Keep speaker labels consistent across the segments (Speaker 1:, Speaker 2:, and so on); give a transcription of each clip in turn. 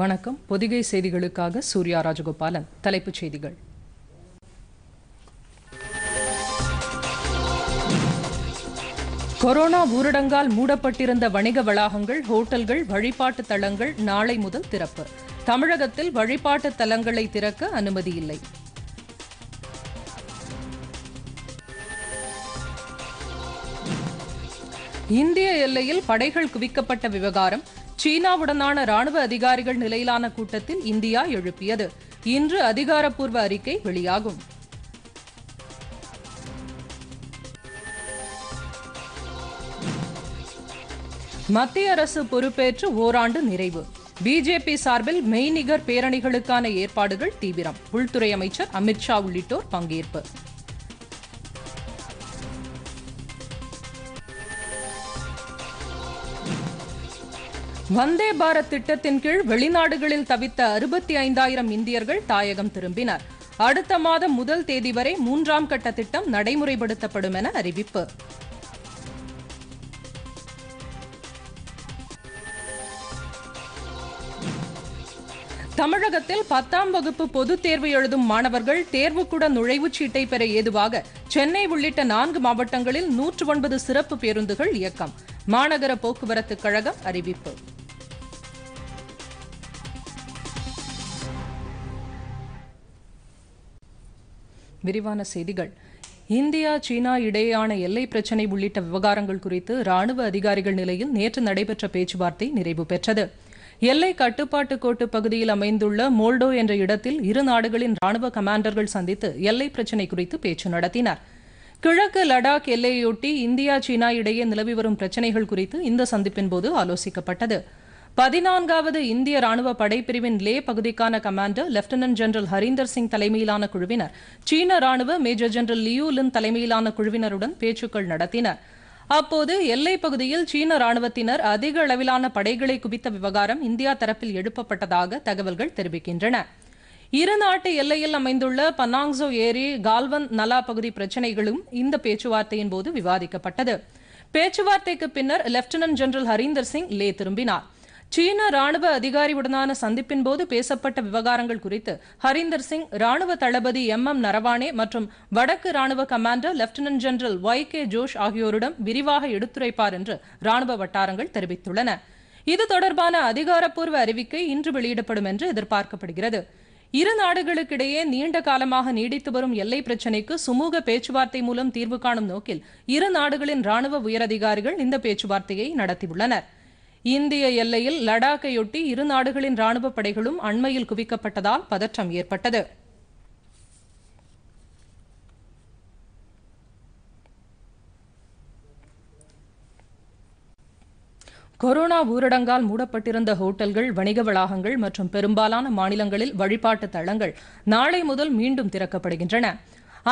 Speaker 1: வணக்கம் பொதிகை செய்திகளுக்காக சூர்யா ராஜகோபாலன் தலைப்புச் செய்திகள் கொரோனா ஊரடங்கால் மூடப்பட்டிருந்த வணிக வளாகங்கள் ஹோட்டல்கள் வழிபாட்டு தளங்கள் நாளை முதல் திறப்பு தமிழகத்தில் வழிபாட்டு தலங்களை திறக்க அனுமதி இல்லை இந்திய எல்லையில் படைகள் குவிக்கப்பட்ட விவகாரம் சீனாவுடனான ராணுவ அதிகாரிகள் நிலையிலான கூட்டத்தில் இந்தியா எழுப்பியது இன்று அதிகாரப்பூர்வ அறிக்கை வெளியாகும் மத்திய அரசு பொறுப்பேற்று ஓராண்டு நிறைவு பிஜேபி சார்பில் மெய்நிகர் பேரணிகளுக்கான ஏற்பாடுகள் தீவிரம் உள்துறை அமைச்சர் அமித்ஷா உள்ளிட்டோர் பங்கேற்பு வந்தே பாரத் திட்டத்தின் கீழ் வெளிநாடுகளில் தவித்த அறுபத்தி ஐந்தாயிரம் இந்தியர்கள் தாயகம் திரும்பினர் அடுத்த மாதம் முதல் தேதி வரை மூன்றாம் கட்ட திட்டம் நடைமுறைப்படுத்தப்படும் என அறிவிப்பு தமிழகத்தில் பத்தாம் வகுப்பு பொதுத் தேர்வு எழுதும் மாணவர்கள் தேர்வுக்கூட நுழைவுச் சீட்டை பெற ஏதுவாக சென்னை உள்ளிட்ட நான்கு மாவட்டங்களில் நூற்று ஒன்பது சிறப்பு பேருந்துகள் இயக்கம் மாநகர போக்குவரத்து கழகம் அறிவிப்பு விரிவான செய்திகள் இந்தியா சீனா இடையேயான எல்லை பிரச்சினை உள்ளிட்ட விவகாரங்கள் குறித்து ராணுவ அதிகாரிகள் நிலையில் நேற்று நடைபெற்ற பேச்சுவார்த்தை நிறைவு பெற்றது எல்லை கட்டுப்பாட்டு கோட்டு பகுதியில் அமைந்துள்ள மோல்டோ என்ற இடத்தில் இரு நாடுகளின் ராணுவ கமாண்டர்கள் சந்தித்து எல்லை பிரச்சினை குறித்து பேச்சு நடத்தினர் கிழக்கு லடாக் எல்லையொட்டி இந்தியா சீனா இடையே நிலவி வரும் பிரச்சினைகள் குறித்து இந்த சந்திப்பின் போது ஆலோசிக்கப்பட்டது பதினான்காவது இந்திய ராணுவ படைப்பிரிவின் லே பகுதிக்கான commander lieutenant general Harinder Singh தலைமையிலான குழுவினர் சீன ராணுவ மேஜர் ஜெனரல் லியூ லின் தலைமையிலான குழுவினருடன் பேச்சுக்கள் நடத்தினர் அப்போது எல்லை பகுதியில் சீன ராணுவத்தினர் அதிக அளவிலான படைகளை குவித்த விவகாரம் இந்தியா தரப்பில் எழுப்பப்பட்டதாக தகவல்கள் தெரிவிக்கின்றன இரு நாட்டு எல்லையில் அமைந்துள்ள பன்னாங்சோ ஏரி கால்வன் நலா பகுதி பிரச்சினைகளும் இந்த பேச்சுவார்த்தையின் போது விவாதிக்கப்பட்டது பேச்சுவார்த்தைக்கு பின்னர் லெப்டினன்ட் ஜெனரல் ஹரீந்தர் சிங் லே திரும்பினார் சீன ராணுவ அதிகாரியுடனான சந்திப்பின் போது பேசப்பட்ட விவகாரங்கள் குறித்து ஹரிந்தர் சிங் ராணுவ தளபதி எம் எம் நரவானே மற்றும் வடக்கு ராணுவ commander lieutenant general Y K Joshi ஆகியோரிடம் விரிவாக எடுத்துரைப்பார் என்று ராணுவ வட்டாரங்கள் தெரிவித்துள்ளன இது தொடர்பான அதிகாரப்பூர்வ அறிவிக்கை இன்று வெளியிடப்படும் என்று எதிர்பார்க்கப்படுகிறது இரு நாடுகளுக்கிடையே நீண்ட காலமாக நீடித்து வரும் எல்லை பிரச்சினைக்கு சுமூக பேச்சுவார்த்தை மூலம் தீர்வு காணும் நோக்கில் இரு நாடுகளின் ராணுவ உயரதிகாரிகள் இந்த பேச்சுவார்த்தையை நடத்தியுள்ளனா் இந்திய எல்லையில் லடாக்கையொட்டி இரு நாடுகளின் ராணுவ படைகளும் அண்மையில் குவிக்கப்பட்டதால் பதற்றம் ஏற்பட்டது கொரோனா ஊரடங்கால் மூடப்பட்டிருந்த ஹோட்டல்கள் வணிக வளாகங்கள் மற்றும் பெரும்பாலான மாநிலங்களில் வழிபாட்டு தளங்கள் நாளை முதல் மீண்டும் திறக்கப்படுகின்றன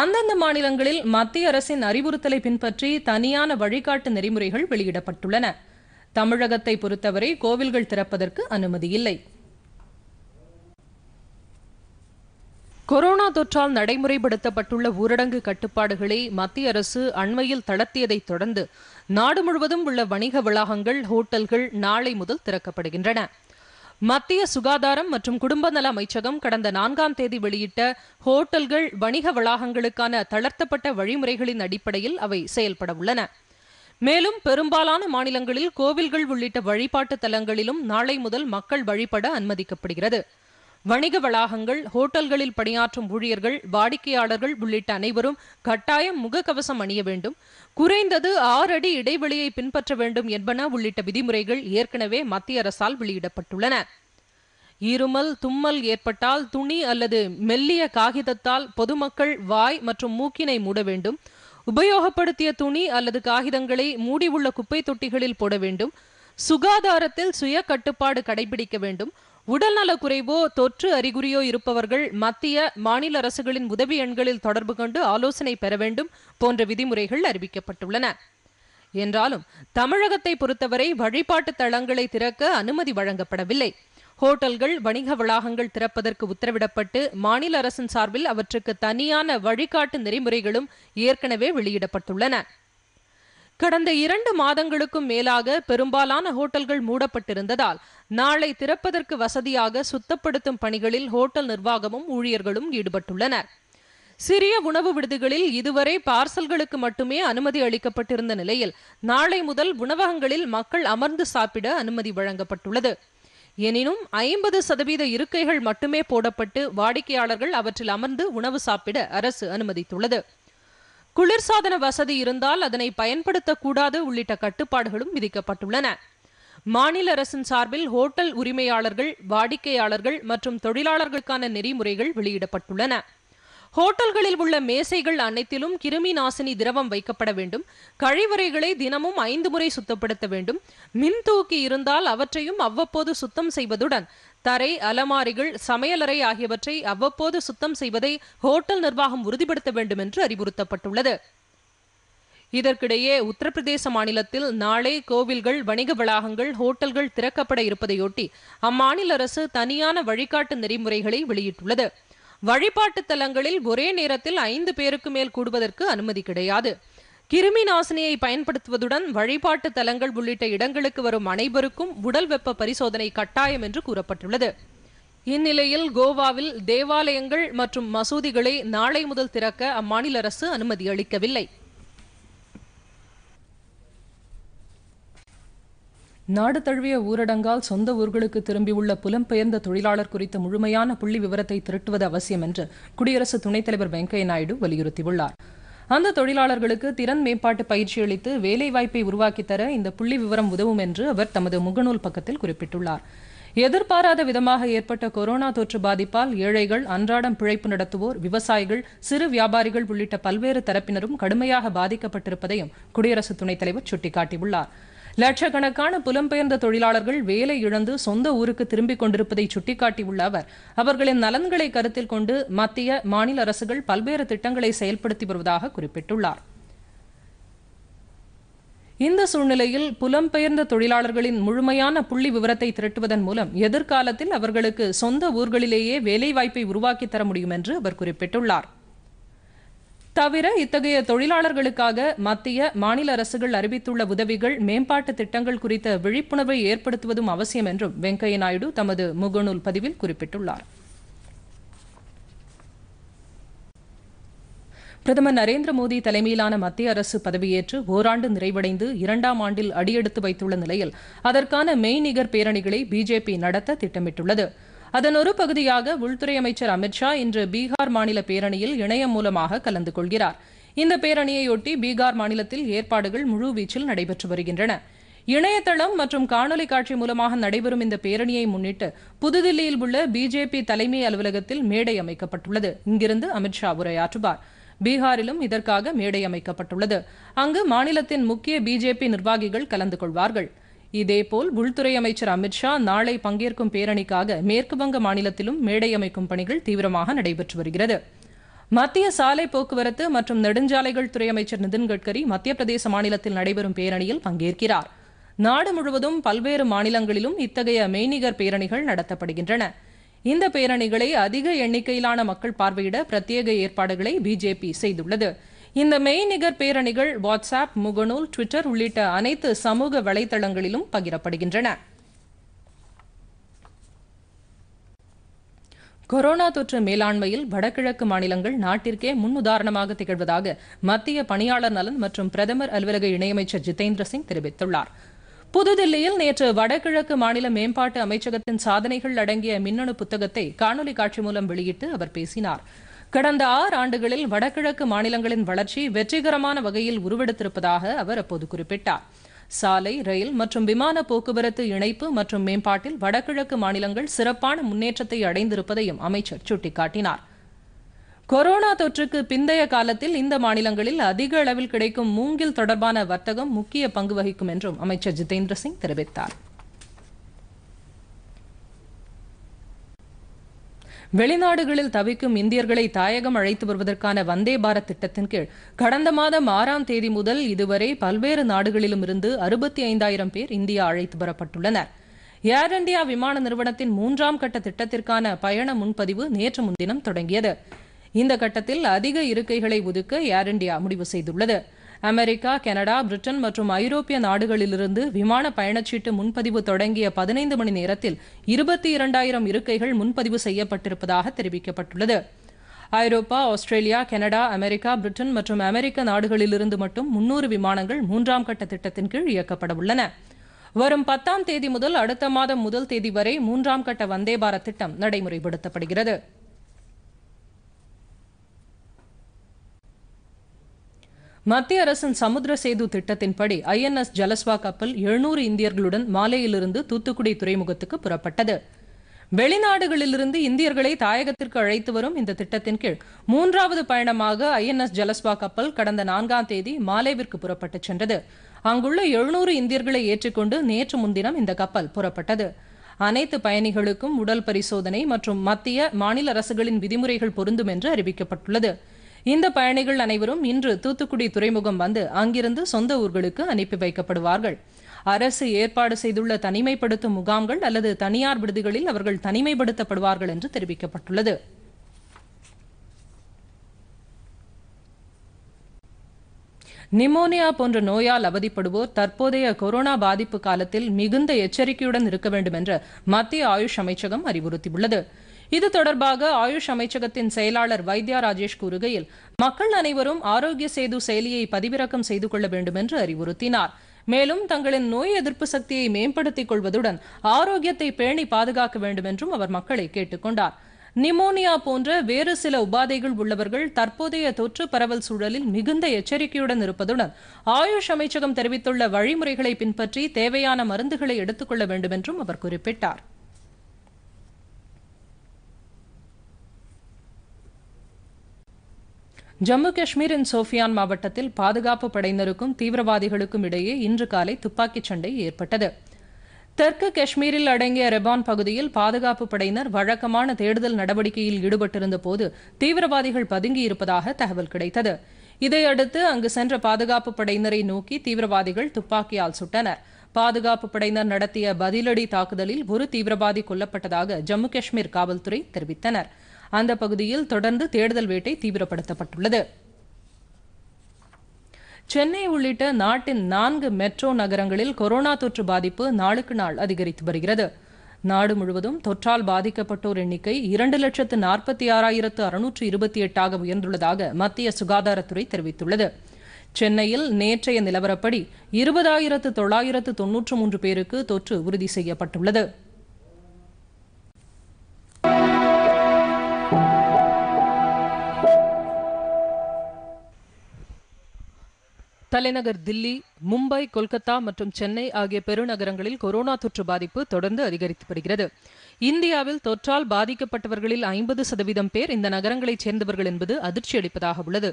Speaker 1: அந்தந்த மாநிலங்களில் மத்திய அரசின் அறிவுறுத்தலை பின்பற்றி தனியான வழிகாட்டு நெறிமுறைகள் வெளியிடப்பட்டுள்ளன தமிழகத்தை பொறுத்தவரை கோவில்கள் திறப்பதற்கு அனுமதி இல்லை கொரோனா தொற்றால் நடைமுறைப்படுத்தப்பட்டுள்ள ஊரடங்கு கட்டுப்பாடுகளை மத்திய அரசு அண்மையில் தளர்த்தியதைத் தொடர்ந்து நாடு முழுவதும் உள்ள வணிக வளாகங்கள் ஹோட்டல்கள் நாளை முதல் திறக்கப்படுகின்றன மத்திய சுகாதாரம் மற்றும் குடும்ப நல அமைச்சகம் கடந்த நான்காம் தேதி வெளியிட்ட ஹோட்டல்கள் வணிக வளாகங்களுக்கான தளர்த்தப்பட்ட வழிமுறைகளின் அடிப்படையில் அவை செயல்பட உள்ளன மேலும் பெரும்பாலான மாநிலங்களில் கோவில்கள் உள்ளிட்ட வழிபாட்டு தலங்களிலும் நாளை முதல் மக்கள் வழிபட அனுமதிக்கப்படுகிறது வணிக வளாகங்கள் ஹோட்டல்களில் பணியாற்றும் ஊழியர்கள் வாடிக்கையாளர்கள் உள்ளிட்ட அனைவரும் கட்டாயம் முகக்கவசம் அணிய வேண்டும் குறைந்தது ஆறு அடி இடைவெளியை பின்பற்ற வேண்டும் என்பன உள்ளிட்ட விதிமுறைகள் ஏற்கனவே மத்திய அரசால் வெளியிடப்பட்டுள்ளன இருமல் தும்மல் ஏற்பட்டால் துணி அல்லது மெல்லிய காகிதத்தால் பொதுமக்கள் வாய் மற்றும் மூக்கினை மூட வேண்டும் உபயோகப்படுத்திய துணி அல்லது காகிதங்களை மூடி உள்ள குப்பை தொட்டிகளில் போட வேண்டும் சுகாதாரத்தில் சுய கட்டுப்பாடு கடைபிடிக்க வேண்டும் உடல்நல குறைவோ தொற்று அறிகுறியோ இருப்பவர்கள் மத்திய மாநில அரசுகளின் உதவி எண்களில் தொடர்பு கொண்டு ஆலோசனை பெற வேண்டும் போன்ற விதிமுறைகள் அறிவிக்கப்பட்டுள்ளன என்றாலும் தமிழகத்தை பொறுத்தவரை வழிபாட்டு தளங்களை திறக்க அனுமதி வழங்கப்படவில்லை ஹோட்டல்கள் வணிக வளாகங்கள் திறப்பதற்கு உத்தரவிடப்பட்டு மாநில அரசின் சார்பில் அவற்றுக்கு தனியான வழிகாட்டு நெறிமுறைகளும் ஏற்கனவே வெளியிடப்பட்டுள்ளன கடந்த இரண்டு மாதங்களுக்கும் மேலாக பெரும்பாலான ஹோட்டல்கள் மூடப்பட்டிருந்ததால் நாளை திறப்பதற்கு வசதியாக சுத்தப்படுத்தும் பணிகளில் ஹோட்டல் நிர்வாகமும் ஊழியர்களும் ஈடுபட்டுள்ளனர் சிறிய உணவு விடுதிகளில் இதுவரை பார்சல்களுக்கு மட்டுமே அனுமதி அளிக்கப்பட்டிருந்த நிலையில் நாளை முதல் உணவகங்களில் மக்கள் அமர்ந்து சாப்பிட அனுமதி வழங்கப்பட்டுள்ளது எனினும் ஐம்பது சதவீத இருக்கைகள் மட்டுமே போடப்பட்டு வாடிக்கையாளர்கள் அவற்றில் அமர்ந்து உணவு சாப்பிட அரசு அனுமதித்துள்ளது குளிர்சாதன வசதி இருந்தால் அதனை பயன்படுத்தக்கூடாது உள்ளிட்ட கட்டுப்பாடுகளும் விதிக்கப்பட்டுள்ளன மாநில அரசின் சார்பில் ஹோட்டல் உரிமையாளர்கள் வாடிக்கையாளர்கள் மற்றும் தொழிலாளர்களுக்கான நெறிமுறைகள் வெளியிடப்பட்டுள்ளன ஹோட்டல்களில் உள்ள மேசைகள் அனைத்திலும் கிருமி நாசினி திரவம் வைக்கப்பட வேண்டும் கழிவறைகளை தினமும் ஐந்து முறை சுத்தப்படுத்த வேண்டும் மின் தூக்கி இருந்தால் அவற்றையும் அவ்வப்போது சுத்தம் செய்வதுடன் தரை அலமாரிகள் சமையலறை ஆகியவற்றை அவ்வப்போது சுத்தம் செய்வதை ஹோட்டல் நிர்வாகம் உறுதிப்படுத்த வேண்டும் என்று அறிவுறுத்தப்பட்டுள்ளது இதற்கிடையே உத்தரப்பிரதேச மாநிலத்தில் நாளை கோவில்கள் வணிக வளாகங்கள் ஹோட்டல்கள் திறக்கப்பட இருப்பதையொட்டி அம்மாநில அரசு தனியான வழிகாட்டு நெறிமுறைகளை வெளியிட்டுள்ளது வழிபாட்டு தலங்களில் ஒரே நேரத்தில் ஐந்து பேருக்கு மேல் கூடுவதற்கு அனுமதி கிடையாது கிருமி நாசினியை பயன்படுத்துவதுடன் வழிபாட்டு தலங்கள் உள்ளிட்ட இடங்களுக்கு வரும் அனைவருக்கும் உடல் வெப்ப பரிசோதனை கட்டாயம் என்று கூறப்பட்டுள்ளது இந்நிலையில் கோவாவில் தேவாலயங்கள் மற்றும் மசூதிகளை நாளை முதல் திறக்க அம்மாநில அரசு அனுமதி அளிக்கவில்லை நாடு தழுவிய ஊரடங்கால் சொந்த ஊர்களுக்கு திரும்பியுள்ள புலம்பெயர்ந்த தொழிலாளர் குறித்த முழுமையான புள்ளி விவரத்தை திரட்டுவது அவசியம் என்று குடியரசு துணைத் தலைவர் வெங்கையா நாயுடு வலியுறுத்தியுள்ளார் அந்த தொழிலாளர்களுக்கு திறன் மேம்பாட்டு பயிற்சி அளித்து வேலைவாய்ப்பை உருவாக்கித்தர இந்த புள்ளி விவரம் உதவும் என்று அவர் தமது முகநூல் பக்கத்தில் குறிப்பிட்டுள்ளார் எதிர்பாராத விதமாக ஏற்பட்ட கொரோனா தொற்று பாதிப்பால் ஏழைகள் அன்றாடம் பிழைப்பு நடத்துவோர் விவசாயிகள் சிறு வியாபாரிகள் உள்ளிட்ட பல்வேறு தரப்பினரும் கடுமையாக பாதிக்கப்பட்டிருப்பதையும் குடியரசு துணைத் தலைவர் சுட்டிக்காட்டியுள்ளார் லட்சக்கணக்கான புலம்பெயர்ந்த தொழிலாளர்கள் வேலை இழந்து சொந்த ஊருக்கு திரும்பிக் கொண்டிருப்பதை சுட்டிக்காட்டியுள்ள அவர் அவர்களின் நலன்களை கருத்தில் கொண்டு மத்திய மாநில அரசுகள் பல்வேறு திட்டங்களை செயல்படுத்தி வருவதாக குறிப்பிட்டுள்ளார் இந்த சூழ்நிலையில் புலம்பெயர்ந்த தொழிலாளர்களின் முழுமையான புள்ளி விவரத்தை திரட்டுவதன் மூலம் எதிர்காலத்தில் அவர்களுக்கு சொந்த ஊர்களிலேயே வேலைவாய்ப்பை உருவாக்கித் தர முடியும் என்று அவர் குறிப்பிட்டுள்ளார் தவிர இத்தகைய தொழிலாளர்களுக்காக மத்திய மாநில அரசுகள் அறிவித்துள்ள உதவிகள் மேம்பாட்டு திட்டங்கள் குறித்த விழிப்புணர்வை ஏற்படுத்துவதும் அவசியம் என்றும் வெங்கையா நாயுடு தமது முகநூல் பதிவில் குறிப்பிட்டுள்ளார் பிரதமர் நரேந்திர மோடி தலைமையிலான மத்திய அரசு பதவியேற்று ஓராண்டு நிறைவடைந்து இரண்டாம் ஆண்டில் அடியெடுத்து வைத்துள்ள நிலையில் அதற்கான மெய்நிகர் பேரணிகளை பிஜேபி நடத்த திட்டமிட்டுள்ளது அதன் ஒரு பகுதியாக உள்துறை அமைச்சர் அமித்ஷா இன்று பீகார் மாநில பேரணியில் இணையம் மூலமாக கலந்து கொள்கிறார் இந்த பேரணியையொட்டி பீகார் மாநிலத்தில் ஏற்பாடுகள் முழுவீச்சில் நடைபெற்று வருகின்றன இணையதளம் மற்றும் காணொலி காட்சி மூலமாக நடைபெறும் இந்த பேரணியை முன்னிட்டு புதுதில்லியில் உள்ள பிஜேபி தலைமை அலுவலகத்தில் மேடை அமைக்கப்பட்டுள்ளது இங்கிருந்து அமித்ஷா உரையாற்றுவார் பீகாரிலும் இதற்காக மேடை அமைக்கப்பட்டுள்ளது அங்கு மாநிலத்தின் முக்கிய பிஜேபி நிர்வாகிகள் கலந்து கொள்வார்கள் இதேபோல் உள்துறை அமைச்சர் அமித்ஷா நாளை பங்கேற்கும் பேரணிக்காக மேற்குவங்க மாநிலத்திலும் மேடை அமைக்கும் பணிகள் தீவிரமாக நடைபெற்று வருகிறது மத்திய சாலை போக்குவரத்து மற்றும் நெடுஞ்சாலைகள் துறை அமைச்சர் நிதின் கட்கரி மத்திய பிரதேச மாநிலத்தில் நடைபெறும் பேரணியில் பங்கேற்கிறார் நாடு முழுவதும் பல்வேறு மாநிலங்களிலும் இத்தகைய மெய்நிகர் பேரணிகள் நடத்தப்படுகின்றன இந்த பேரணிகளை அதிக எண்ணிக்கையிலான மக்கள் பார்வையிட பிரத்யேக ஏற்பாடுகளை பிஜேபி செய்துள்ளது இந்த மெய்நிகர் பேரணிகள் வாட்ஸ்ஆப் முகநூல் டுவிட்டர் உள்ளிட்ட அனைத்து சமூக வலைதளங்களிலும் பகிரப்படுகின்றன கொரோனா தொற்று மேலாண்மையில் வடகிழக்கு மாநிலங்கள் நாட்டிற்கே முன்னுதாரணமாக திகழ்வதாக மத்திய பணியாளர் நலன் மற்றும் பிரதமர் அலுவலக இணையமைச்சர் ஜிதேந்திர சிங் தெரிவித்துள்ளார் புதுதில்லியில் நேற்று வடகிழக்கு மாநில மேம்பாட்டு அமைச்சகத்தின் சாதனைகள் அடங்கிய மின்னணு புத்தகத்தை காணொலி காட்சி மூலம் வெளியிட்டு அவர் பேசினார் கடந்த ஆறு ஆண்டுகளில் வடகிழக்கு மாநிலங்களின் வளர்ச்சி வெற்றிகரமான வகையில் உருவெடுத்திருப்பதாக அவர் அப்போது குறிப்பிட்டார் சாலை ரயில் மற்றும் விமான போக்குவரத்து இணைப்பு மற்றும் மேம்பாட்டில் வடகிழக்கு மாநிலங்கள் சிறப்பான முன்னேற்றத்தை அடைந்திருப்பதையும் அமைச்சர் சுட்டிக்காட்டினார் கொரோனா தொற்றுக்கு பிந்தைய காலத்தில் இந்த மாநிலங்களில் அதிக அளவில் கிடைக்கும் மூங்கில் தொடர்பான வர்த்தகம் முக்கிய பங்கு வகிக்கும் என்றும் அமைச்சர் ஜிதேந்திர சிங் தெரிவித்தார் வெளிநாடுகளில் தவிக்கும் இந்தியர்களை தாயகம் அழைத்து வருவதற்கான வந்தே பாரத் திட்டத்தின் கீழ் கடந்த மாதம் ஆறாம் தேதி முதல் இதுவரை பல்வேறு நாடுகளிலும் இருந்து அறுபத்தி ஐந்தாயிரம் பேர் இந்தியா அழைத்து வரப்பட்டுள்ளனர் ஏர் இந்தியா விமான நிறுவனத்தின் மூன்றாம் கட்ட திட்டத்திற்கான பயண முன்பதிவு நேற்று முன்தினம் தொடங்கியது இந்த கட்டத்தில் அதிக இருக்கைகளை ஒதுக்க ஏர் இந்தியா முடிவு செய்துள்ளது அமெரிக்கா கனடா பிரிட்டன் மற்றும் ஐரோப்பிய நாடுகளிலிருந்து விமான பயணச்சீட்டு முன்பதிவு தொடங்கிய பதினைந்து மணி நேரத்தில் இருபத்தி இரண்டாயிரம் இருக்கைகள் முன்பதிவு செய்யப்பட்டிருப்பதாக தெரிவிக்கப்பட்டுள்ளது Europe Australia Canada America Britain மற்றும் அமெரிக்க நாடுகளிலிருந்து மட்டும் முன்னூறு விமானங்கள் மூன்றாம் கட்ட திட்டத்தின் கீழ் இயக்கப்பட உள்ளன வரும் பத்தாம் தேதி முதல் அடுத்த மாதம் முதல் தேதி வரை மூன்றாம் கட்ட வந்தே பாரத் திட்டம் நடைமுறைப்படுத்தப்படுகிறது மத்திய அரசின் சமுத்திர சேது திட்டத்தின்படி எஸ் ஜலஸ்வா கப்பல் எழுநூறு இந்தியர்களுடன் மாலையிலிருந்து தூத்துக்குடி துறைமுகத்துக்கு புறப்பட்டது வெளிநாடுகளிலிருந்து இந்தியர்களை தாயகத்திற்கு அழைத்து வரும் இந்த திட்டத்தின் கீழ் மூன்றாவது பயணமாக ஐஎன்எஸ் ஜலஸ்வா கப்பல் கடந்த நான்காம் தேதி மாலேவிற்கு புறப்பட்டுச் சென்றது அங்குள்ள எழுநூறு இந்தியர்களை ஏற்றுக்கொண்டு நேற்று முன்தினம் இந்த கப்பல் புறப்பட்டது அனைத்து பயணிகளுக்கும் உடல் பரிசோதனை மற்றும் மத்திய மாநில அரசுகளின் விதிமுறைகள் பொருந்தும் என்று அறிவிக்கப்பட்டுள்ளது இந்த பயணிகள் அனைவரும் இன்று தூத்துக்குடி துறைமுகம் வந்து அங்கிருந்து சொந்த ஊர்களுக்கு அனுப்பி வைக்கப்படுவார்கள் அரசு ஏற்பாடு செய்துள்ள தனிமைப்படுத்தும் முகாம்கள் அல்லது தனியார் விடுதிகளில் அவர்கள் தனிமைப்படுத்தப்படுவார்கள் என்று தெரிவிக்கப்பட்டுள்ளது நிமோனியா போன்ற நோயால் அவதிப்படுவோர் தற்போதைய கொரோனா பாதிப்பு காலத்தில் மிகுந்த எச்சரிக்கையுடன் இருக்க வேண்டும் என்று மத்திய ஆயுஷ் அமைச்சகம் அறிவுறுத்தியுள்ளது இது தொடர்பாக ஆயுஷ் அமைச்சகத்தின் செயலாளர் வைத்யா ராஜேஷ் கூறுகையில் மக்கள் அனைவரும் ஆரோக்கிய சேது செயலியை பதிவிறக்கம் செய்து கொள்ள வேண்டும் என்று அறிவுறுத்தினார் மேலும் தங்களின் நோய் எதிர்ப்பு சக்தியை மேம்படுத்திக் கொள்வதுடன் ஆரோக்கியத்தை பேணி பாதுகாக்க வேண்டும் என்றும் அவர் மக்களை கேட்டுக்கொண்டார் நிமோனியா போன்ற வேறு சில உபாதைகள் உள்ளவர்கள் தற்போதைய தொற்று பரவல் சூழலில் மிகுந்த எச்சரிக்கையுடன் இருப்பதுடன் ஆயுஷ் அமைச்சகம் தெரிவித்துள்ள வழிமுறைகளை பின்பற்றி தேவையான மருந்துகளை எடுத்துக்கொள்ள வேண்டும் என்றும் அவர் குறிப்பிட்டார் ஜம்மு காஷ்மீரின் சோஃபியான் மாவட்டத்தில் பாதுகாப்பு படையினருக்கும் தீவிரவாதிகளுக்கும் இடையே இன்று காலை துப்பாக்கிச் சண்டை ஏற்பட்டது தெற்கு காஷ்மீரில் அடங்கிய ரெபான் பகுதியில் பாதுகாப்பு படையினர் வழக்கமான தேடுதல் நடவடிக்கையில் ஈடுபட்டிருந்த போது தீவிரவாதிகள் பதுங்கியிருப்பதாக தகவல் கிடைத்தது இதையடுத்து அங்கு சென்ற பாதுகாப்பு படையினரை நோக்கி தீவிரவாதிகள் துப்பாக்கியால் சுட்டனர் பாதுகாப்பு படையினர் நடத்திய பதிலடி தாக்குதலில் ஒரு தீவிரவாதி கொல்லப்பட்டதாக ஜம்மு காஷ்மீர் காவல்துறை தெரிவித்தனா் அந்த பகுதியில் தொடர்ந்து தேடுதல் வேட்டை தீவிரப்படுத்தப்பட்டுள்ளது சென்னை உள்ளிட்ட நாட்டின் நான்கு மெட்ரோ நகரங்களில் கொரோனா தொற்று பாதிப்பு நாளுக்கு நாள் அதிகரித்து வருகிறது நாடு முழுவதும் தொற்றால் பாதிக்கப்பட்டோர் எண்ணிக்கை இரண்டு லட்சத்து நாற்பத்தி ஆறாயிரத்து அறுநூற்று இருபத்தி எட்டாக உயர்ந்துள்ளதாக மத்திய சுகாதாரத்துறை தெரிவித்துள்ளது சென்னையில் நேற்றைய நிலவரப்படி இருபதாயிரத்து தொள்ளாயிரத்து தொன்னூற்று மூன்று பேருக்கு தொற்று உறுதி செய்யப்பட்டுள்ளது தலைநகர் தில்லி மும்பை கொல்கத்தா மற்றும் சென்னை ஆகிய பெருநகரங்களில் கொரோனா தொற்று பாதிப்பு தொடர்ந்து அதிகரித்து வருகிறது இந்தியாவில் தொற்றால் பாதிக்கப்பட்டவர்களில் ஐம்பது சதவீதம் பேர் இந்த நகரங்களைச் சேர்ந்தவர்கள் என்பது அதிர்ச்சி அளிப்பதாக உள்ளது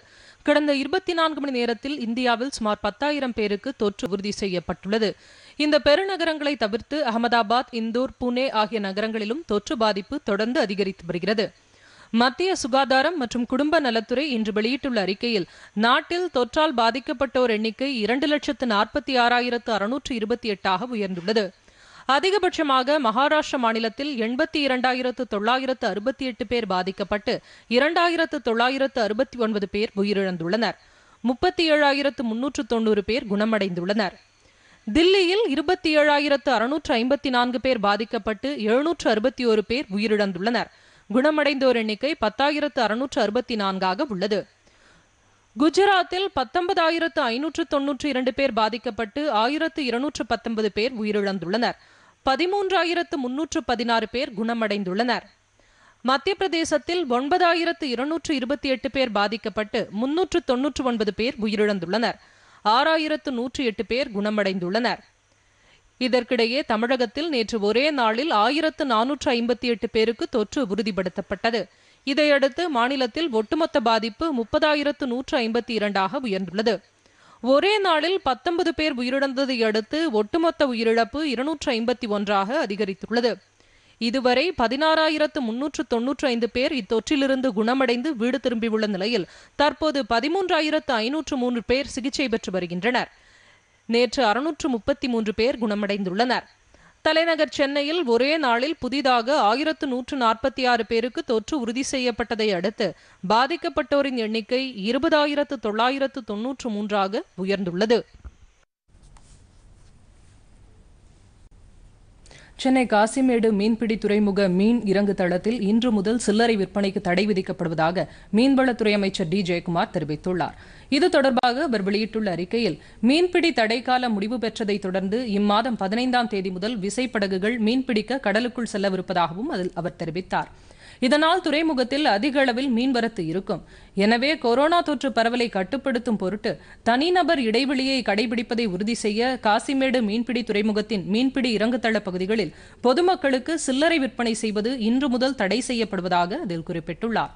Speaker 1: கடந்த இருபத்தி நான்கு மணி நேரத்தில் இந்தியாவில் சுமார் பத்தாயிரம் பேருக்கு தொற்று உறுதி செய்யப்பட்டுள்ளது இந்த பெருநகரங்களை தவிர்த்து அகமதாபாத் இந்தூர் புனே ஆகிய நகரங்களிலும் தொற்று பாதிப்பு தொடர்ந்து அதிகரித்து வருகிறது மத்திய சுகாதாரம் மற்றும் குடும்ப நலத்துறை இன்று வெளியிட்டுள்ள அறிக்கையில் நாட்டில் தொற்றால் பாதிக்கப்பட்டோர் எண்ணிக்கை இரண்டு லட்சத்து நாற்பத்தி ஆறாயிரத்து அறுநூற்று இருபத்தி எட்டாக உயர்ந்துள்ளது அதிகபட்சமாக மகாராஷ்டிர மாநிலத்தில் எண்பத்தி இரண்டாயிரத்து தொள்ளாயிரத்து அறுபத்தி எட்டு பேர் பாதிக்கப்பட்டு இரண்டாயிரத்து தொள்ளாயிரத்து அறுபத்தி ஒன்பது பேர் உயிரிழந்துள்ளனர் முப்பத்தி ஏழாயிரத்து முன்னூற்று தொன்னூறு பேர் குணமடைந்துள்ளனர் தில்லியில் இருபத்தி ஏழாயிரத்து அறுநூற்று ஐம்பத்தி நான்கு பேர் பாதிக்கப்பட்டு எழுநூற்று அறுபத்தி ஒரு பேர் உயிரிழந்துள்ளனர் குணமடைந்தோர் எண்ணிக்கை பத்தாயிரத்து அறுநூற்று அறுபத்தி நான்காக உள்ளது குஜராத்தில் பத்தொன்பதாயிரத்து ஐநூற்று தொன்னூற்று இரண்டு பேர் பாதிக்கப்பட்டு ஆயிரத்து இருநூற்று பத்தொன்பது பேர் உயிரிழந்துள்ளனர் பதிமூன்றாயிரத்து முன்னூற்று பதினாறு பேர் குணமடைந்துள்ளனர் மத்திய பிரதேசத்தில் ஒன்பதாயிரத்து இருநூற்று இருபத்தி எட்டு பேர் பாதிக்கப்பட்டு முன்னூற்று தொன்னூற்று ஒன்பது பேர் உயிரிழந்துள்ளனர் ஆறாயிரத்து நூற்று எட்டு பேர் குணமடைந்துள்ளனர் இதற்கிடையே தமிழகத்தில் நேற்று ஒரே நாளில் ஆயிரத்து நானூற்று ஐம்பத்தி எட்டு பேருக்கு தொற்று உறுதிப்படுத்தப்பட்டது இதையடுத்து மாநிலத்தில் ஒட்டுமொத்த பாதிப்பு முப்பதாயிரத்து நூற்று ஐம்பத்தி இரண்டாக உயர்ந்துள்ளது ஒரே நாளில் பத்தொன்பது பேர் உயிரிழந்ததை அடுத்து ஒட்டுமொத்த உயிரிழப்பு இருநூற்று ஐம்பத்தி ஒன்றாக அதிகரித்துள்ளது இதுவரை பதினாறாயிரத்து முன்னூற்று தொன்னூற்று ஐந்து பேர் இத்தொற்றிலிருந்து குணமடைந்து வீடு திரும்பியுள்ள நிலையில் தற்போது பதிமூன்றாயிரத்து ஐநூற்று மூன்று பேர் சிகிச்சை பெற்று வருகின்றனர் நேற்று அறுநூற்று முப்பத்தி மூன்று பேர் குணமடைந்துள்ளனர் தலைநகர் சென்னையில் ஒரே நாளில் புதிதாக ஆயிரத்து நூற்று நாற்பத்தி ஆறு பேருக்கு தொற்று உறுதி செய்யப்பட்டதை அடுத்து பாதிக்கப்பட்டோரின் எண்ணிக்கை இருபதாயிரத்து தொள்ளாயிரத்து தொன்னூற்று மூன்றாக உயர்ந்துள்ளது சென்னை காசிமேடு மீன்பிடி துறைமுக மீன் இறங்கு தளத்தில் இன்று முதல் சில்லறை விற்பனைக்கு தடை விதிக்கப்படுவதாக மீன்வளத்துறை அமைச்சர் டி ஜெயக்குமார் தெரிவித்துள்ளார் இது தொடர்பாக அவர் வெளியிட்டுள்ள அறிக்கையில் மீன்பிடி தடைக்காலம் முடிவு பெற்றதை தொடர்ந்து இம்மாதம் பதினைந்தாம் தேதி முதல் விசைப்படகுகள் மீன்பிடிக்க கடலுக்குள் செல்லவிருப்பதாகவும் அதில் அவர் தெரிவித்தாா் இதனால் துறைமுகத்தில் அதிக அளவில் மீன்வரத்து இருக்கும் எனவே கொரோனா தொற்று பரவலை கட்டுப்படுத்தும் பொருட்டு தனிநபர் இடைவெளியை கடைபிடிப்பதை உறுதி செய்ய காசிமேடு மீன்பிடி துறைமுகத்தின் மீன்பிடி இறங்குதள பகுதிகளில் பொதுமக்களுக்கு சில்லறை விற்பனை செய்வது இன்று முதல் தடை செய்யப்படுவதாக அதில் குறிப்பிட்டுள்ளார்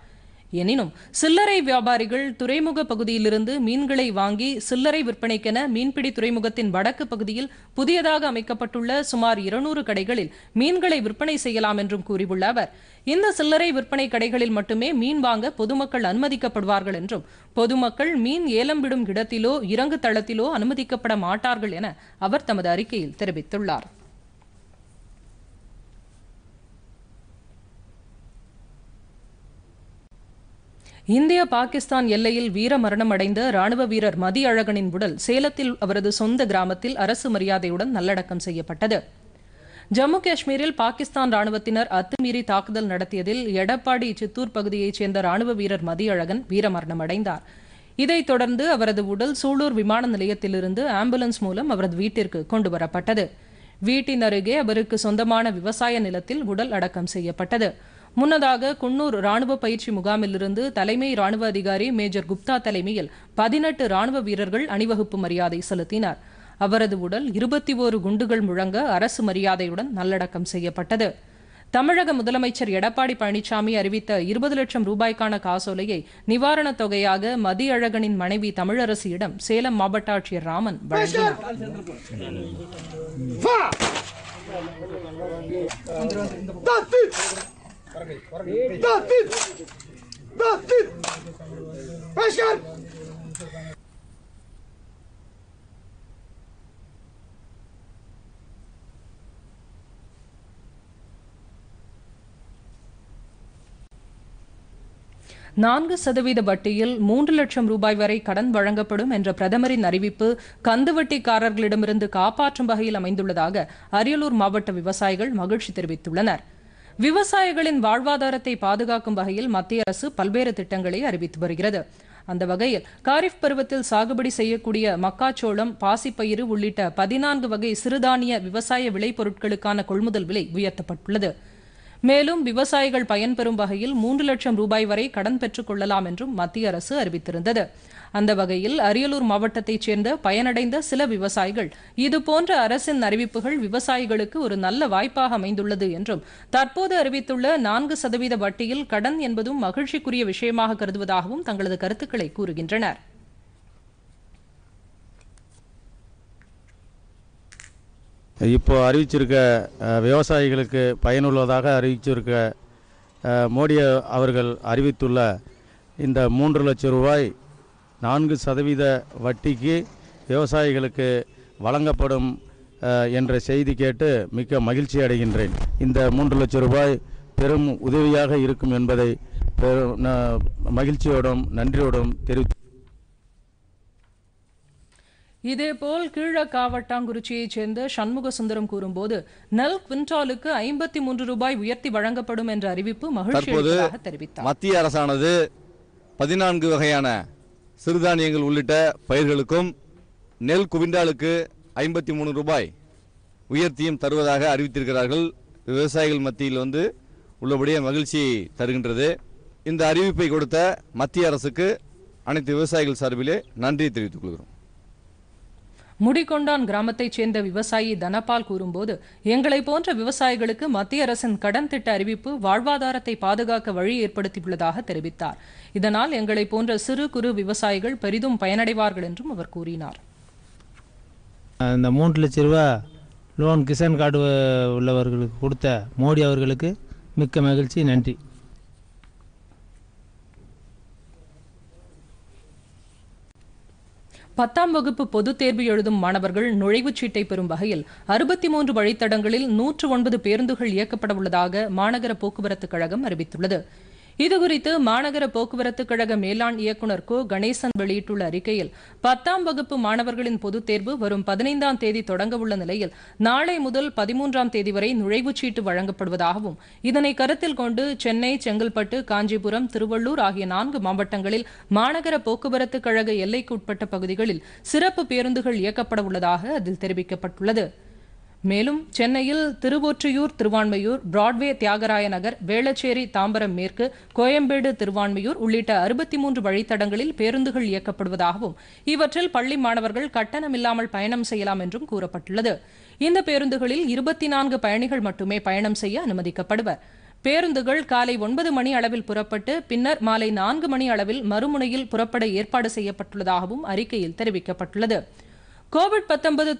Speaker 1: எனினும் சில்லறை வியாபாரிகள் துறைமுக பகுதியிலிருந்து மீன்களை வாங்கி சில்லறை விற்பனைக்கென மீன்பிடி துறைமுகத்தின் வடக்கு பகுதியில் புதியதாக அமைக்கப்பட்டுள்ள சுமார் இருநூறு கடைகளில் மீன்களை விற்பனை செய்யலாம் என்றும் கூறியுள்ள அவர் இந்த சில்லறை விற்பனை கடைகளில் மட்டுமே மீன் வாங்க பொதுமக்கள் அனுமதிக்கப்படுவார்கள் என்றும் பொதுமக்கள் மீன் ஏலம் விடும் இடத்திலோ இறங்கு தளத்திலோ அனுமதிக்கப்பட மாட்டார்கள் என அவர் தமது அறிக்கையில் தெரிவித்துள்ளார் இந்திய பாகிஸ்தான் எல்லையில் வீரமரணம் அடைந்த ராணுவ வீரர் அழகனின் உடல் சேலத்தில் அவரது சொந்த கிராமத்தில் அரசு மரியாதையுடன் நல்லடக்கம் செய்யப்பட்டது ஜம்மு காஷ்மீரில் பாகிஸ்தான் ராணுவத்தினர் அத்துமீறி தாக்குதல் நடத்தியதில் எடப்பாடி சித்தூர் பகுதியைச் சேர்ந்த ராணுவ வீரர் மதியழகன் வீரமரணம் அடைந்தார் இதைத் தொடர்ந்து அவரது உடல் சூலூர் விமான நிலையத்திலிருந்து ஆம்புலன்ஸ் மூலம் அவரது வீட்டிற்கு கொண்டு வரப்பட்டது வீட்டின் அருகே அவருக்கு சொந்தமான விவசாய நிலத்தில் உடல் அடக்கம் செய்யப்பட்டது முன்னதாக குன்னூர் ராணுவ பயிற்சி முகாமிலிருந்து தலைமை ராணுவ அதிகாரி மேஜர் குப்தா தலைமையில் பதினெட்டு ராணுவ வீரர்கள் அணிவகுப்பு மரியாதை செலுத்தினார் அவரது உடல் இருபத்தி ஓரு குண்டுகள் முழங்க அரசு மரியாதையுடன் நல்லடக்கம் செய்யப்பட்டது தமிழக முதலமைச்சர் எடப்பாடி பழனிசாமி அறிவித்த இருபது லட்சம் ரூபாய்க்கான காசோலையை நிவாரணத் தொகையாக மதியழகனின் மனைவி தமிழரசியிடம் சேலம் மாவட்ட ஆட்சியர் ராமன் வழங்கினார் நான்கு சதவீத வட்டியில் மூன்று லட்சம் ரூபாய் வரை கடன் வழங்கப்படும் என்ற பிரதமரின் அறிவிப்பு கந்துவட்டிக்காரர்களிடமிருந்து காப்பாற்றும் வகையில் அமைந்துள்ளதாக அரியலூர் மாவட்ட விவசாயிகள் மகிழ்ச்சி தெரிவித்துள்ளனர் விவசாயிகளின் வாழ்வாதாரத்தை பாதுகாக்கும் வகையில் மத்திய அரசு பல்வேறு திட்டங்களை அறிவித்து வருகிறது அந்த வகையில் காரிஃப் பருவத்தில் சாகுபடி செய்யக்கூடிய மக்காச்சோளம் பாசிப்பயிறு உள்ளிட்ட பதினான்கு வகை சிறுதானிய விவசாய விளைபொருட்களுக்கான கொள்முதல் விலை உயர்த்தப்பட்டுள்ளது மேலும் விவசாயிகள் பயன்பெறும் வகையில் மூன்று லட்சம் ரூபாய் வரை கடன் பெற்றுக் கொள்ளலாம் என்றும் மத்திய அரசு அறிவித்திருந்தது அந்த வகையில் அரியலூர் மாவட்டத்தைச் சேர்ந்த பயனடைந்த சில விவசாயிகள் இதுபோன்ற அரசின் அறிவிப்புகள் விவசாயிகளுக்கு ஒரு நல்ல வாய்ப்பாக அமைந்துள்ளது என்றும் தற்போது அறிவித்துள்ள நான்கு சதவீத வட்டியில் கடன் என்பதும் மகிழ்ச்சிக்குரிய விஷயமாக கருதுவதாகவும் தங்களது கருத்துக்களை கூறுகின்றனர் இப்போ அறிவிச்சிருக்க விவசாயிகளுக்கு பயனுள்ளதாக அறிவிச்சிருக்க மோடி அவர்கள் அறிவித்துள்ள இந்த மூன்று லட்சம் ரூபாய் நான்கு சதவீத வட்டிக்கு விவசாயிகளுக்கு வழங்கப்படும் என்ற செய்தி கேட்டு மிக்க மகிழ்ச்சி அடைகின்றேன் இந்த மூன்று லட்சம் ரூபாய் பெரும் உதவியாக இருக்கும் என்பதை மகிழ்ச்சியோடும் நன்றியோடும் தெரிவித்து இதேபோல் கீழக்காவட்டாங்குறிச்சியைச் சேர்ந்த சண்முக சுந்தரம் கூறும்போது நெல் குவிண்டாலுக்கு ஐம்பத்தி மூன்று ரூபாய் உயர்த்தி வழங்கப்படும் என்ற அறிவிப்பு மகிழ்ச்சி தெரிவித்தார் மத்திய அரசானது பதினான்கு வகையான சிறுதானியங்கள் உள்ளிட்ட பயிர்களுக்கும் நெல் குவிண்டாலுக்கு ஐம்பத்தி மூணு ரூபாய் உயர்த்தியும் தருவதாக அறிவித்திருக்கிறார்கள் விவசாயிகள் மத்தியில் வந்து உள்ளபடியே மகிழ்ச்சி தருகின்றது இந்த அறிவிப்பை கொடுத்த மத்திய அரசுக்கு அனைத்து விவசாயிகள் சார்பிலே நன்றியை தெரிவித்துக் கொள்கிறோம் முடிகொண்டான் கிராமத்தைச் சேர்ந்த விவசாயி தனபால் கூறும்போது எங்களை போன்ற விவசாயிகளுக்கு மத்திய அரசின் கடன் திட்ட அறிவிப்பு வாழ்வாதாரத்தை பாதுகாக்க வழி ஏற்படுத்தியுள்ளதாக தெரிவித்தார் இதனால் எங்களை போன்ற சிறு குறு விவசாயிகள் பெரிதும் பயனடைவார்கள் என்றும் அவர் கூறினார் இந்த மூன்று லட்ச ரூபா லோன் கிசான் கார்டு உள்ளவர்களுக்கு கொடுத்த மோடி அவர்களுக்கு மிக்க மகிழ்ச்சி நன்றி பத்தாம் வகுப்பு பொதுத் தேர்வு எழுதும் மாணவர்கள் நுழைவுச் சீட்டை பெறும் வகையில் அறுபத்தி மூன்று வழித்தடங்களில் நூற்று ஒன்பது பேருந்துகள் இயக்கப்பட உள்ளதாக மாநகர போக்குவரத்துக் கழகம் அறிவித்துள்ளது இதுகுறித்து மாநகர போக்குவரத்து கழக மேலாண் இயக்குநர் கோ கணேசன் வெளியிட்டுள்ள அறிக்கையில் பத்தாம் வகுப்பு மாணவர்களின் பொதுத் தேர்வு வரும் பதினைந்தாம் தேதி தொடங்கவுள்ள நிலையில் நாளை முதல் பதிமூன்றாம் தேதி வரை நுழைவுச்சீட்டு வழங்கப்படுவதாகவும் இதனை கருத்தில் கொண்டு சென்னை செங்கல்பட்டு காஞ்சிபுரம் திருவள்ளூர் ஆகிய நான்கு மாவட்டங்களில் மாநகர போக்குவரத்து கழக எல்லைக்குட்பட்ட பகுதிகளில் சிறப்பு பேருந்துகள் இயக்கப்பட உள்ளதாக அதில் தெரிவிக்கப்பட்டுள்ளது மேலும் சென்னையில் திருவொற்றியூர் திருவான்மையூர் பிராட்வே தியாகராய நகர் வேளச்சேரி தாம்பரம் மேற்கு கோயம்பேடு திருவான்மையூர் உள்ளிட்ட அறுபத்தி மூன்று வழித்தடங்களில் பேருந்துகள் இயக்கப்படுவதாகவும் இவற்றில் பள்ளி மாணவர்கள் கட்டணமில்லாமல் பயணம் செய்யலாம் என்றும் கூறப்பட்டுள்ளது இந்த பேருந்துகளில் இருபத்தி நான்கு பயணிகள் மட்டுமே பயணம் செய்ய அனுமதிக்கப்படுவர் பேருந்துகள் காலை ஒன்பது மணி அளவில் புறப்பட்டு பின்னர் மாலை நான்கு மணி அளவில் மறுமுனையில் புறப்பட ஏற்பாடு செய்யப்பட்டுள்ளதாகவும் அறிக்கையில் தெரிவிக்கப்பட்டுள்ளது கோவிட்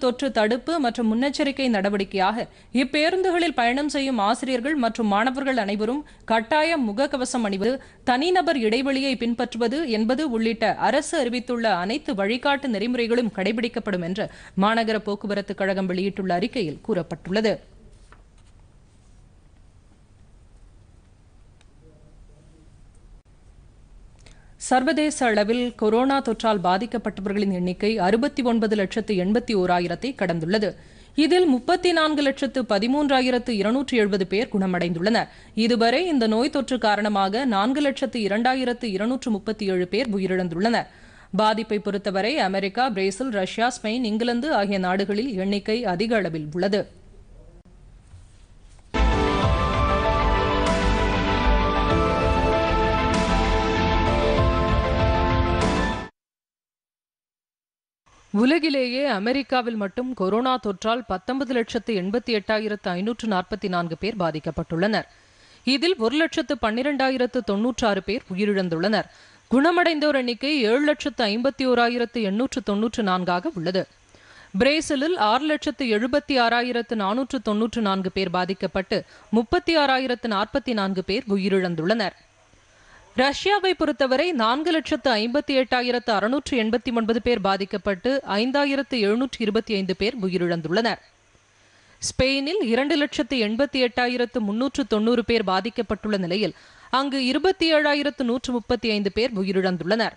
Speaker 1: தொற்று தடுப்பு மற்றும் முன்னெச்சரிக்கை நடவடிக்கையாக இப்பேருந்துகளில் பயணம் செய்யும் ஆசிரியர்கள் மற்றும் மாணவர்கள் அனைவரும் கட்டாயம் முகக்கவசம் அணிவது தனிநபர் இடைவெளியை பின்பற்றுவது என்பது உள்ளிட்ட அரசு அறிவித்துள்ள அனைத்து வழிகாட்டு நெறிமுறைகளும் கடைபிடிக்கப்படும் என்று மாநகர போக்குவரத்து கழகம் வெளியிட்டுள்ள அறிக்கையில் கூறப்பட்டுள்ளது சர்வதேச அளவில் கொரோனா தொற்றால் பாதிக்கப்பட்டவர்களின் எண்ணிக்கை அறுபத்தி ஒன்பது லட்சத்து எண்பத்தி ஓராயிரத்தை கடந்துள்ளது இதில் முப்பத்தி நான்கு லட்சத்து பதிமூன்றாயிரத்து இருநூற்றி எழுபது பேர் குணமடைந்துள்ளனர் இதுவரை இந்த நோய் தொற்று காரணமாக நான்கு லட்சத்து இரண்டாயிரத்து இருநூற்று முப்பத்தி ஏழு பேர் உயிரிழந்துள்ளனர் பாதிப்பை பொறுத்தவரை America Brazil Russia Spain England ஆகிய நாடுகளில் எண்ணிக்கை அதிக அளவில் உள்ளது உலகிலேயே அமெரிக்காவில் மட்டும் கொரோனா தொற்றால் பத்தொன்பது லட்சத்து எண்பத்தி எட்டாயிரத்து ஐநூற்று நாற்பத்தி நான்கு பேர் பாதிக்கப்பட்டுள்ளனர் இதில் ஒரு லட்சத்து பன்னிரெண்டாயிரத்து தொன்னூற்றாறு பேர் உயிரிழந்துள்ளனர் குணமடைந்தோர் எண்ணிக்கை ஏழு லட்சத்து ஐம்பத்தி ஓராயிரத்து எண்ணூற்று தொன்னூற்று நான்காக உள்ளது பிரேசிலில் ஆறு லட்சத்து எழுபத்தி ஆறாயிரத்து நானூற்று தொன்னூற்று நான்கு பேர் பாதிக்கப்பட்டு முப்பத்தி ஆறாயிரத்து நாற்பத்தி நான்கு பேர் உயிரிழந்துள்ளனர் ரஷ்யாவை பொறுத்தவரை நான்கு லட்சத்து ஐம்பத்தி எட்டாயிரத்து அறுநூற்று எண்பத்தி ஒன்பது பேர் பாதிக்கப்பட்டு ஐந்தாயிரத்து எழுநூற்று இருபத்தி ஐந்து பேர் உயிரிழந்துள்ளனர் ஸ்பெயினில் இரண்டு லட்சத்து எண்பத்தி எட்டாயிரத்து முன்னூற்று தொன்னூறு பேர் பாதிக்கப்பட்டுள்ள நிலையில் அங்கு இருபத்தி ஏழாயிரத்து நூற்று முப்பத்தி ஐந்து பேர் உயிரிழந்துள்ளனர்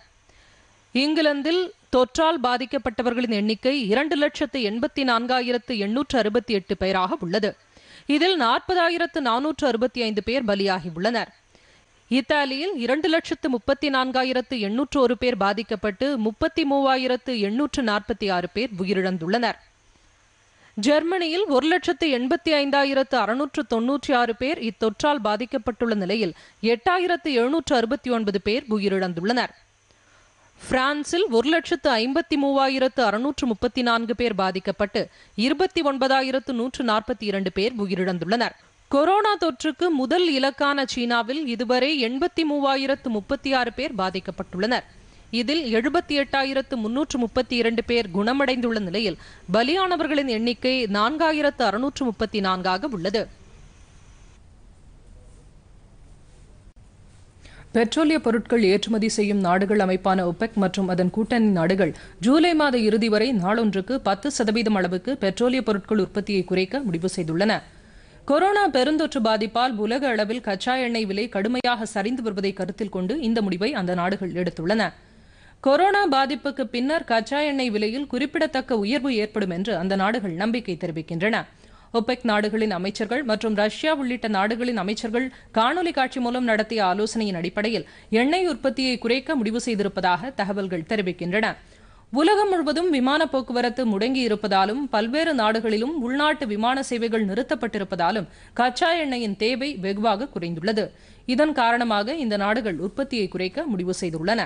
Speaker 1: இங்கிலாந்தில் தொற்றால் பாதிக்கப்பட்டவர்களின் எண்ணிக்கை இரண்டு லட்சத்து எண்பத்தி நான்காயிரத்து எண்ணூற்று அறுபத்தி எட்டு பேராக உள்ளது இதில் நாற்பதாயிரத்து நானூற்று அறுபத்தி ஐந்து பேர் பலியாகியுள்ளனா் இத்தாலியில் இரண்டு லட்சத்து முப்பத்தி நான்காயிரத்து எண்ணூற்று ஒரு பேர் பாதிக்கப்பட்டு முப்பத்தி மூவாயிரத்து எண்ணூற்று நாற்பத்தி ஆறு பேர் உயிரிழந்துள்ளனர் ஜெர்மனியில் ஒரு லட்சத்து எண்பத்தி ஐந்தாயிரத்து அறுநூற்று தொன்னூற்றி ஆறு பேர் இத்தொற்றால் பாதிக்கப்பட்டுள்ள நிலையில் எட்டாயிரத்து எழுநூற்று அறுபத்தி ஒன்பது பேர் உயிரிழந்துள்ளனர் பிரான்சில் ஒரு லட்சத்து ஐம்பத்தி மூவாயிரத்து அறுநூற்று முப்பத்தி நான்கு பேர் பாதிக்கப்பட்டு இருபத்தி ஒன்பதாயிரத்து நூற்று நாற்பத்தி இரண்டு பேர் உயிரிழந்துள்ளனர் கொரோனா தொற்றுக்கு முதல் இலக்கான சீனாவில் இதுவரை எண்பத்தி மூவாயிரத்து முப்பத்தி ஆறு பேர் பாதிக்கப்பட்டுள்ளனர் இதில் எழுபத்தி எட்டாயிரத்து முன்னூற்று முப்பத்தி இரண்டு பேர் குணமடைந்துள்ள நிலையில் பலியானவர்களின் எண்ணிக்கை நான்காயிரத்து அறுநூற்று முப்பத்தி நான்காக உள்ளது பெட்ரோலிய பொருட்கள் ஏற்றுமதி செய்யும் நாடுகள் அமைப்பான ஒபெக் மற்றும் அதன் கூட்டணி நாடுகள் ஜூலை மாத இறுதி வரை நாளொன்றுக்கு பத்து சதவீதம் அளவுக்கு பெட்ரோலிய பொருட்கள் உற்பத்தியை குறைக்க முடிவு செய்துள்ளன கொரோனா பெருந்தொற்று பாதிப்பால் உலக அளவில் கச்சா எண்ணெய் விலை கடுமையாக சரிந்து வருவதை கருத்தில் கொண்டு இந்த முடிவை அந்த நாடுகள் எடுத்துள்ளன கொரோனா பாதிப்புக்கு பின்னர் கச்சா எண்ணெய் விலையில் குறிப்பிடத்தக்க உயர்வு ஏற்படும் என்று அந்த நாடுகள் நம்பிக்கை தெரிவிக்கின்றன ஒபெக் நாடுகளின் அமைச்சர்கள் மற்றும் ரஷ்யா உள்ளிட்ட நாடுகளின் அமைச்சர்கள் காணொலி காட்சி மூலம் நடத்திய ஆலோசனையின் அடிப்படையில் எண்ணெய் உற்பத்தியை குறைக்க முடிவு செய்திருப்பதாக தகவல்கள் தெரிவிக்கின்றன உலகம் முழுவதும் விமான போக்குவரத்து முடங்கி இருப்பதாலும் பல்வேறு நாடுகளிலும் உள்நாட்டு விமான சேவைகள் நிறுத்தப்பட்டிருப்பதாலும் கச்சா எண்ணெயின் தேவை வெகுவாக குறைந்துள்ளது இதன் காரணமாக இந்த நாடுகள் உற்பத்தியை குறைக்க முடிவு செய்துள்ளன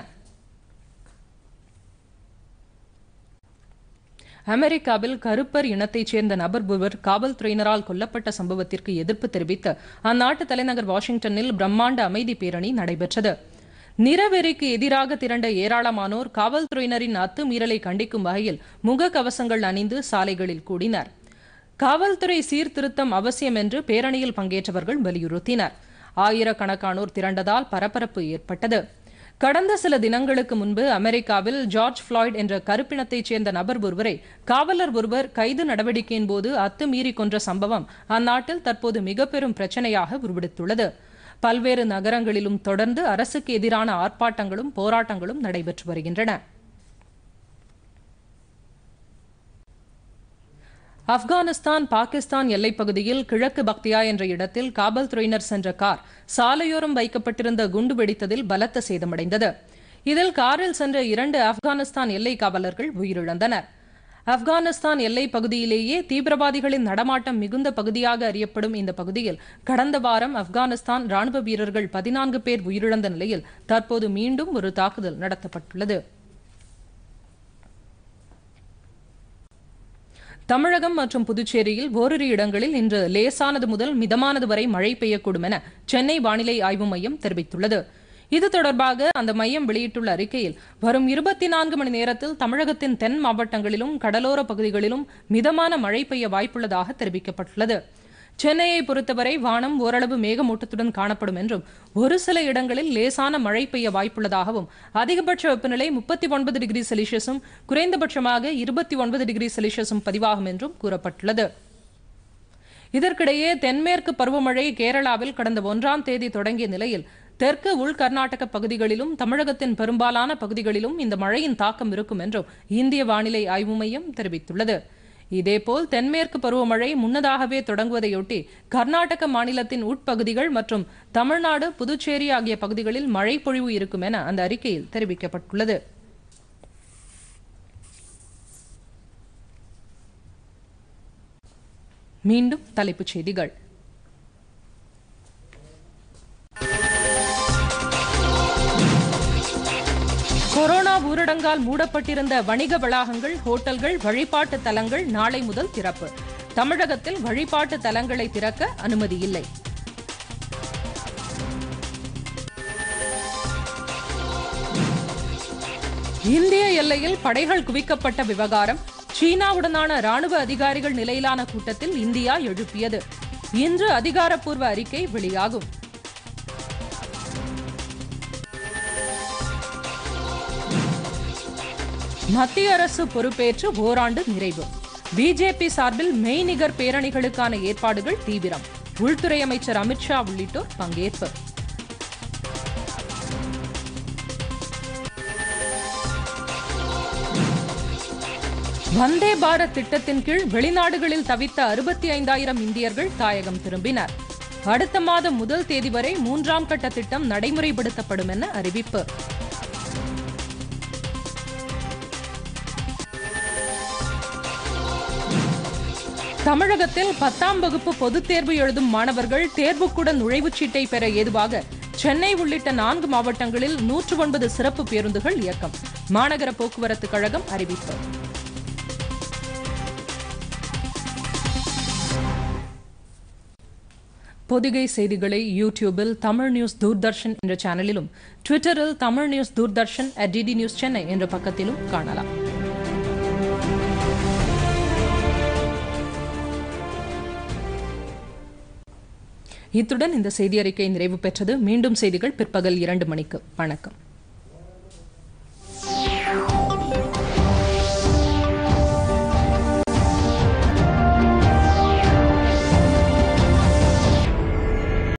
Speaker 1: அமெரிக்காவில் கருப்பர் இனத்தைச் சேர்ந்த நபர் ஒருவர் காவல்துறையினரால் கொல்லப்பட்ட சம்பவத்திற்கு எதிர்ப்பு தெரிவித்து அந்நாட்டு தலைநகர் வாஷிங்டனில் பிரம்மாண்ட அமைதி பேரணி நடைபெற்றது நிறவெறிக்கு எதிராக திரண்ட ஏராளமானோர் காவல்துறையினரின் அத்துமீறலை கண்டிக்கும் வகையில் முக கவசங்கள் அணிந்து சாலைகளில் கூடினர் காவல்துறை சீர்திருத்தம் அவசியம் என்று பேரணியில் பங்கேற்றவர்கள் வலியுறுத்தினர் ஆயிரக்கணக்கானோர் திரண்டதால் பரபரப்பு ஏற்பட்டது கடந்த சில தினங்களுக்கு முன்பு அமெரிக்காவில் ஜார்ஜ் ஃபிளாய்ட் என்ற கருப்பினத்தைச் சேர்ந்த நபர் ஒருவரை காவலர் ஒருவர் கைது நடவடிக்கையின் போது அத்துமீறி கொன்ற சம்பவம் அந்நாட்டில் தற்போது மிக பெரும் பிரச்சனையாக உருவெடுத்துள்ளது பல்வேறு நகரங்களிலும் தொடர்ந்து அரசுக்கு எதிரான ஆர்ப்பாட்டங்களும் போராட்டங்களும் நடைபெற்று வருகின்றன ஆப்கானிஸ்தான் பாகிஸ்தான் எல்லைப்பகுதியில் கிழக்கு பக்தியா என்ற இடத்தில் காவல்துறையினர் சென்ற கார் சாலையோரம் வைக்கப்பட்டிருந்த குண்டு வெடித்ததில் பலத்த சேதமடைந்தது இதில் காரில் சென்ற இரண்டு ஆப்கானிஸ்தான் எல்லை காவலர்கள் உயிரிழந்தனா் ஆப்கானிஸ்தான் எல்லை பகுதியிலேயே தீவிரவாதிகளின் நடமாட்டம் மிகுந்த பகுதியாக அறியப்படும் இந்த பகுதியில் கடந்த வாரம் ஆப்கானிஸ்தான் ராணுவ வீரர்கள் பதினான்கு பேர் உயிரிழந்த நிலையில் தற்போது மீண்டும் ஒரு தாக்குதல் நடத்தப்பட்டுள்ளது தமிழகம் மற்றும் புதுச்சேரியில் ஓரிரு இடங்களில் இன்று லேசானது முதல் மிதமானது வரை மழை பெய்யக்கூடும் என சென்னை வானிலை ஆய்வு மையம் தெரிவித்துள்ளது இது தொடர்பாக அந்த மையம் வெளியிட்டுள்ள அறிக்கையில் வரும் இருபத்தி நான்கு மணி நேரத்தில் தமிழகத்தின் தென் மாவட்டங்களிலும் கடலோர பகுதிகளிலும் மிதமான மழை பெய்ய வாய்ப்புள்ளதாக தெரிவிக்கப்பட்டுள்ளது சென்னையை பொறுத்தவரை வானம் ஓரளவு மேகமூட்டத்துடன் காணப்படும் என்றும் ஒரு சில இடங்களில் லேசான மழை பெய்ய வாய்ப்புள்ளதாகவும் அதிகபட்ச வெப்பநிலை முப்பத்தி ஒன்பது டிகிரி செல்சியஸும் குறைந்தபட்சமாக இருபத்தி ஒன்பது டிகிரி செல்சியஸும் பதிவாகும் என்றும் கூறப்பட்டுள்ளது இதற்கிடையே தென்மேற்கு பருவமழை கேரளாவில் கடந்த ஒன்றாம் தேதி தொடங்கிய நிலையில் தெற்கு உள் கர்நாடக பகுதிகளிலும் தமிழகத்தின் பெரும்பாலான பகுதிகளிலும் இந்த மழையின் தாக்கம் இருக்கும் என்றும் இந்திய வானிலை ஆய்வு மையம் தெரிவித்துள்ளது இதேபோல் தென்மேற்கு பருவமழை முன்னதாகவே தொடங்குவதையொட்டி கர்நாடக மாநிலத்தின் உட்பகுதிகள் மற்றும் தமிழ்நாடு புதுச்சேரி ஆகிய பகுதிகளில் மழை பொழிவு இருக்கும் என அந்த அறிக்கையில் தெரிவிக்கப்பட்டுள்ளது மீண்டும் தலைப்புச் செய்திகள் கொரோனா ஊரடங்கால் மூடப்பட்டிருந்த வணிக வளாகங்கள் ஹோட்டல்கள் வழிபாட்டு தலங்கள் நாளை முதல் திறப்பு தமிழகத்தில் வழிபாட்டு தலங்களை திறக்க அனுமதி இல்லை இந்திய எல்லையில் படைகள் குவிக்கப்பட்ட விவகாரம் சீனாவுடனான ராணுவ அதிகாரிகள் நிலையிலான கூட்டத்தில் இந்தியா எழுப்பியது இன்று அதிகாரப்பூர்வ அறிக்கை வெளியாகும் மத்திய அரசு பொறுப்பேற்று ஓராண்டு நிறைவு பிஜேபி சார்பில் மெய்நிகர் பேரணிகளுக்கான ஏற்பாடுகள் தீவிரம் உள்துறை அமைச்சர் அமித்ஷா உள்ளிட்டோர் பங்கேற்பு வந்தே பாரத் திட்டத்தின் கீழ் வெளிநாடுகளில் தவித்த அறுபத்தி ஐந்தாயிரம் இந்தியர்கள் தாயகம் திரும்பினர் அடுத்த மாதம் முதல் தேதி வரை மூன்றாம் கட்ட திட்டம் நடைமுறைப்படுத்தப்படும் என அறிவிப்பு தமிழகத்தில் பத்தாம் வகுப்பு பொதுத் தேர்வு எழுதும் மாணவர்கள் தேர்வுக்குடன் நுழைவுச் சீட்டை பெற ஏதுவாக சென்னை உள்ளிட்ட நான்கு மாவட்டங்களில் நூற்று ஒன்பது சிறப்பு பேருந்துகள் இயக்கம் மாநகர போக்குவரத்து கழகம் அறிவிப்பு பொதிகை செய்திகளை யூடியூபில் தமிழ் நியூஸ் தூர்தர்ஷன் என்ற சேனலிலும் ட்விட்டரில் Tamil news Doordarshan at DD news Chennai என்ற பக்கத்திலும் காணலாம் இத்துடன் இந்த செய்தியறிக்கை நிறைவு பெற்றது மீண்டும் செய்திகள் பிற்பகல் இரண்டு மணிக்கு வணக்கம்